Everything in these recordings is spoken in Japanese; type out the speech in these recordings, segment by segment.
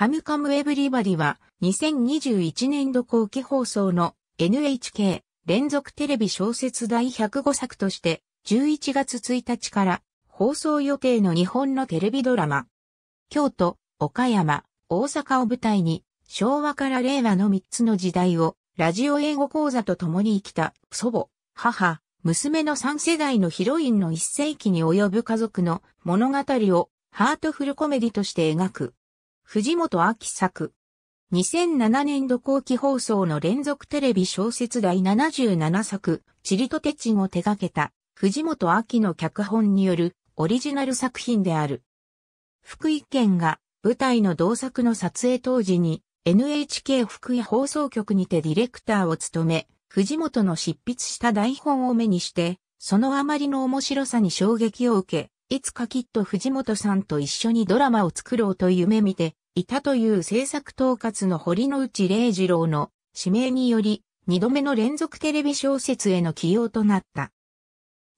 カムカムエブリバディは2021年度後期放送の NHK 連続テレビ小説第105作として11月1日から放送予定の日本のテレビドラマ。京都、岡山、大阪を舞台に昭和から令和の3つの時代をラジオ英語講座と共に生きた祖母、母、娘の3世代のヒロインの1世紀に及ぶ家族の物語をハートフルコメディとして描く。藤本明作。2007年度後期放送の連続テレビ小説第77作、チリとテチンを手掛けた、藤本明の脚本によるオリジナル作品である。福井県が舞台の同作の撮影当時に NHK 福井放送局にてディレクターを務め、藤本の執筆した台本を目にして、そのあまりの面白さに衝撃を受け、いつかきっと藤本さんと一緒にドラマを作ろうと夢見て、いたという制作統括の堀之内礼二郎の指名により、二度目の連続テレビ小説への起用となった。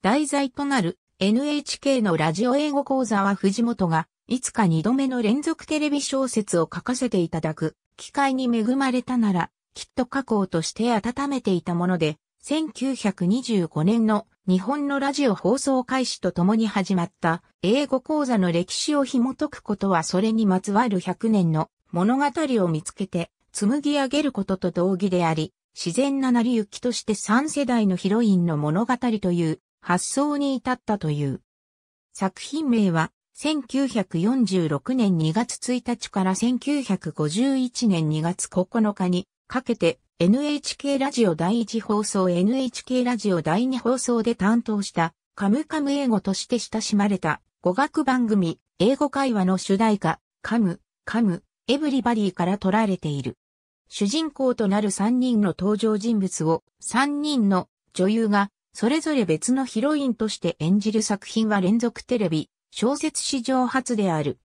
題材となる NHK のラジオ英語講座は藤本が、いつか二度目の連続テレビ小説を書かせていただく機会に恵まれたなら、きっと過去として温めていたもので、1925年の日本のラジオ放送開始とともに始まった英語講座の歴史を紐解くことはそれにまつわる100年の物語を見つけて紡ぎ上げることと同義であり、自然な成り行きとして3世代のヒロインの物語という発想に至ったという。作品名は1946年2月1日から1951年2月9日にかけて NHK ラジオ第1放送 NHK ラジオ第2放送で担当したカムカム英語として親しまれた語学番組英語会話の主題歌カム、カム、エブリバディから取られている。主人公となる3人の登場人物を3人の女優がそれぞれ別のヒロインとして演じる作品は連続テレビ、小説史上初である。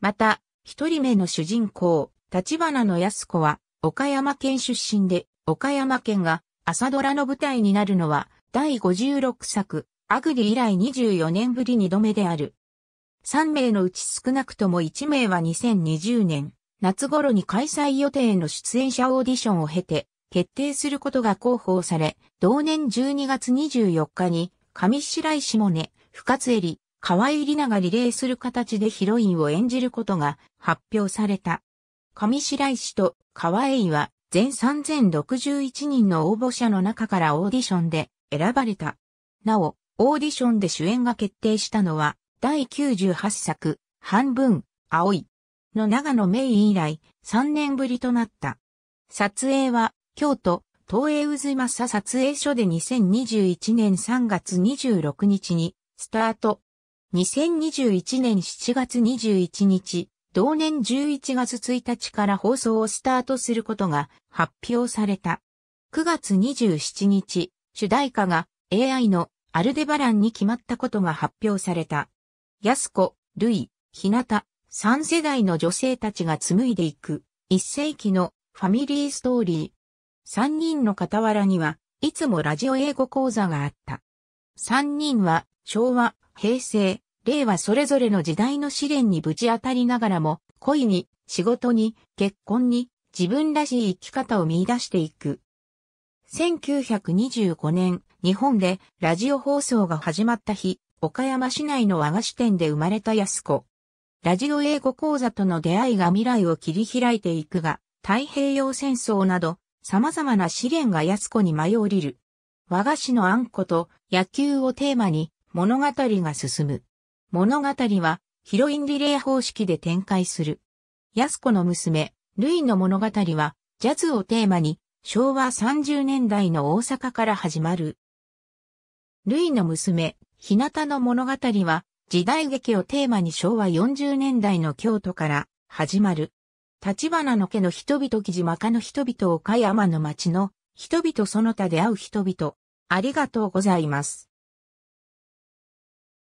また、一人目の主人公、立花の安子は岡山県出身で、岡山県が朝ドラの舞台になるのは、第56作、アグリ以来24年ぶり2度目である。3名のうち少なくとも1名は2020年、夏頃に開催予定の出演者オーディションを経て、決定することが広報され、同年12月24日に、上白石萌音、深津絵里、河合里奈がリレーする形でヒロインを演じることが発表された。上白石と川江は全3061人の応募者の中からオーディションで選ばれた。なお、オーディションで主演が決定したのは、第98作、半分、青い、の長野イン以来、3年ぶりとなった。撮影は、京都、東映渦正撮影所で2021年3月26日に、スタート。2021年7月21日、同年11月1日から放送をスタートすることが発表された。9月27日、主題歌が AI のアルデバランに決まったことが発表された。安子、ルイ、日向、3世代の女性たちが紡いでいく、一世紀のファミリーストーリー。3人の傍らには、いつもラジオ英語講座があった。3人は、昭和、平成、霊はそれぞれの時代の試練にぶち当たりながらも、恋に、仕事に、結婚に、自分らしい生き方を見出していく。1925年、日本でラジオ放送が始まった日、岡山市内の和菓子店で生まれた安子。ラジオ英語講座との出会いが未来を切り開いていくが、太平洋戦争など、様々な試練が安子に舞い降りる。和菓子のあんこと野球をテーマに物語が進む。物語はヒロインリレー方式で展開する。安子の娘、ルイの物語はジャズをテーマに昭和30年代の大阪から始まる。ルイの娘、日向の物語は時代劇をテーマに昭和40年代の京都から始まる。立花の家の人々、木島家の人々、岡山の町の人々その他で会う人々。ありがとうございます。